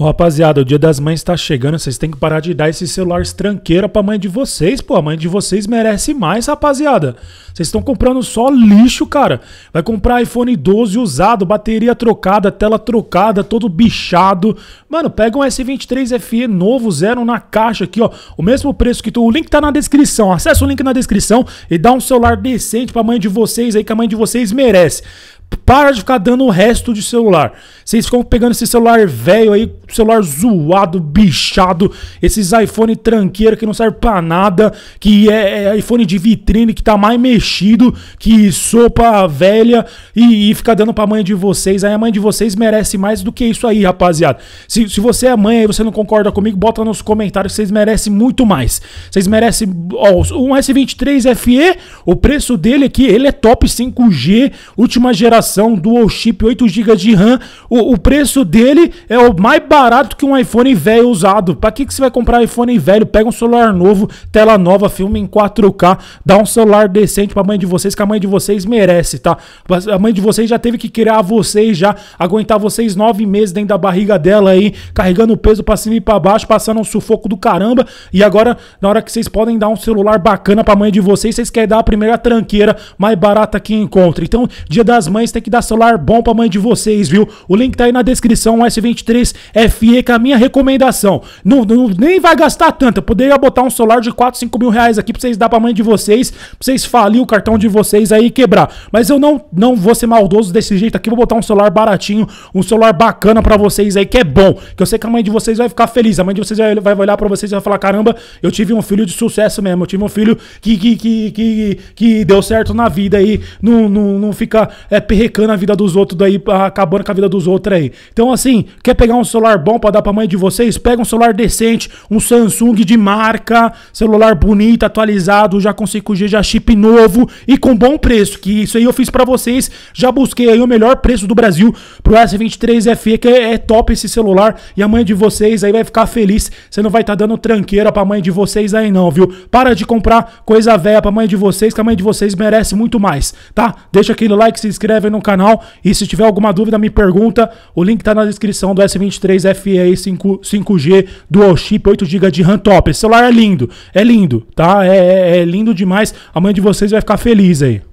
Ô, rapaziada, o dia das mães tá chegando, vocês têm que parar de dar esse celular estranqueira pra mãe de vocês, pô. A mãe de vocês merece mais, rapaziada. Vocês estão comprando só lixo, cara. Vai comprar iPhone 12 usado, bateria trocada, tela trocada, todo bichado. Mano, pega um S23 FE novo, zero na caixa aqui, ó. O mesmo preço que tu. O link tá na descrição. Acessa o link na descrição e dá um celular decente pra mãe de vocês aí, que a mãe de vocês merece. Para de ficar dando o resto de celular. Vocês ficam pegando esse celular velho aí, celular zoado, bichado, esses iPhone tranqueiro que não serve pra nada, que é, é iPhone de vitrine que tá mais mexido, que sopa velha e, e fica dando pra mãe de vocês. Aí a mãe de vocês merece mais do que isso aí, rapaziada. Se, se você é mãe e você não concorda comigo, bota nos comentários que vocês merecem muito mais. Vocês merecem. Ó, um S23 FE, o preço dele aqui, ele é top 5G, última geração geração, dual chip, 8 GB de RAM. O, o, preço dele é o mais barato que um iPhone velho usado. Para que, que você vai comprar iPhone velho? Pega um celular novo, tela nova, filme em 4K, dá um celular decente pra mãe de vocês, que a mãe de vocês merece, tá? A mãe de vocês já teve que criar vocês, já aguentar vocês nove meses dentro da barriga dela aí, carregando o peso pra cima e pra baixo, passando um sufoco do caramba. E agora, na hora que vocês podem dar um celular bacana pra mãe de vocês, vocês querem dar a primeira tranqueira mais barata que encontra. Então, dia das mães vocês têm que dar celular bom pra mãe de vocês, viu? O link tá aí na descrição, o S23 FE, com a minha recomendação. Não, não, nem vai gastar tanto. Eu poderia botar um celular de 4, 5 mil reais aqui pra vocês dar pra mãe de vocês, pra vocês falir o cartão de vocês aí e quebrar. Mas eu não, não vou ser maldoso desse jeito aqui, vou botar um celular baratinho, um celular bacana pra vocês aí, que é bom. Que eu sei que a mãe de vocês vai ficar feliz. A mãe de vocês vai, vai olhar pra vocês e vai falar: caramba, eu tive um filho de sucesso mesmo. Eu tive um filho que, que, que, que, que deu certo na vida aí. Não, não, não fica é, perrecando a vida dos outros daí, acabando com a vida dos outros aí. Então, assim, quer pegar um celular bom para dar pra mãe de vocês? Pega um celular decente, um Samsung de marca, celular bonito, atualizado, já com 5G, já chip novo e com bom preço. Que isso aí eu fiz para vocês. Já busquei aí o melhor preço do Brasil pro S23 FE, que é, é top esse celular. E a mãe de vocês aí vai ficar feliz. Você não vai estar tá dando tranqueira pra mãe de vocês aí, não, viu? Para de comprar coisa velha pra mãe de vocês, que a mãe de vocês merece muito mais, tá? Deixa aquele like, se inscreve no canal e se tiver alguma dúvida me pergunta. O link está na descrição do S23 FE 5, 5G Dual Chip 8GB de RAM top. Esse celular é lindo, é lindo, tá? É, é, é lindo demais. A mãe de vocês vai ficar feliz aí.